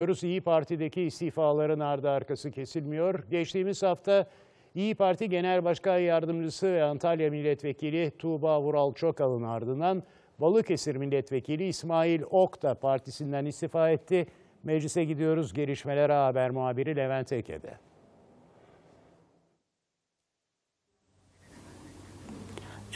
Görüyoruz İyi Parti'deki istifaların ardı arkası kesilmiyor. Geçtiğimiz hafta İyi Parti Genel Başkan Yardımcısı ve Antalya Milletvekili Tuğba Vural Çokal'ın ardından Balıkesir Milletvekili İsmail Ok da partisinden istifa etti. Meclise gidiyoruz. Gelişmelere haber muhabiri Levent Eke'de.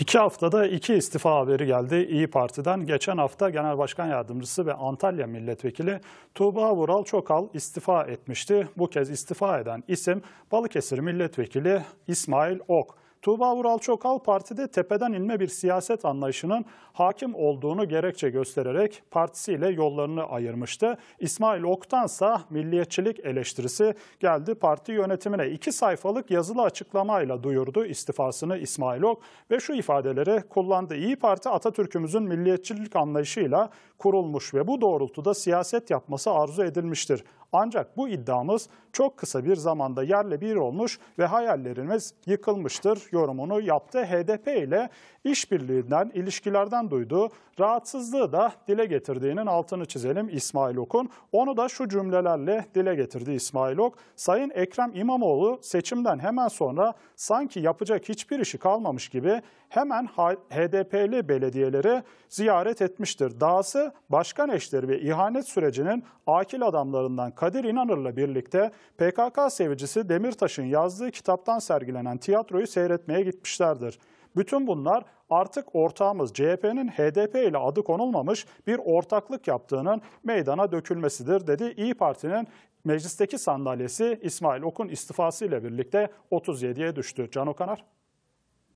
İki haftada iki istifa haberi geldi İyi Parti'den. Geçen hafta Genel Başkan Yardımcısı ve Antalya Milletvekili Tuğba Vural Çokal istifa etmişti. Bu kez istifa eden isim Balıkesir Milletvekili İsmail Ok. Tuğba Vural Çokal partide tepeden inme bir siyaset anlayışının hakim olduğunu gerekçe göstererek partisiyle yollarını ayırmıştı. İsmail Oktansa milliyetçilik eleştirisi geldi parti yönetimine. iki sayfalık yazılı açıklamayla duyurdu istifasını İsmail Ok ve şu ifadeleri kullandı. İyi Parti Atatürk'ümüzün milliyetçilik anlayışıyla kurulmuş ve bu doğrultuda siyaset yapması arzu edilmiştir. Ancak bu iddiamız çok kısa bir zamanda yerle bir olmuş ve hayallerimiz yıkılmıştır yorumunu yaptı. HDP ile işbirliğinden, ilişkilerden duyduğu rahatsızlığı da dile getirdiğinin altını çizelim İsmail Ok'un. Onu da şu cümlelerle dile getirdi İsmail Ok. Sayın Ekrem İmamoğlu seçimden hemen sonra sanki yapacak hiçbir işi kalmamış gibi hemen HDP'li belediyeleri ziyaret etmiştir. Dahası başkan eşleri ve ihanet sürecinin akil adamlarından Kadir İnanır'la birlikte PKK sevicisi Demirtaş'ın yazdığı kitaptan sergilenen tiyatroyu seyretmiştir etmeye gitmişlerdir. Bütün bunlar artık ortağımız CHP'nin HDP ile adı konulmamış bir ortaklık yaptığının meydana dökülmesidir dedi İyi Parti'nin meclisteki sandalyesi İsmail Okun istifası ile birlikte 37'ye düştü. Can Okanar.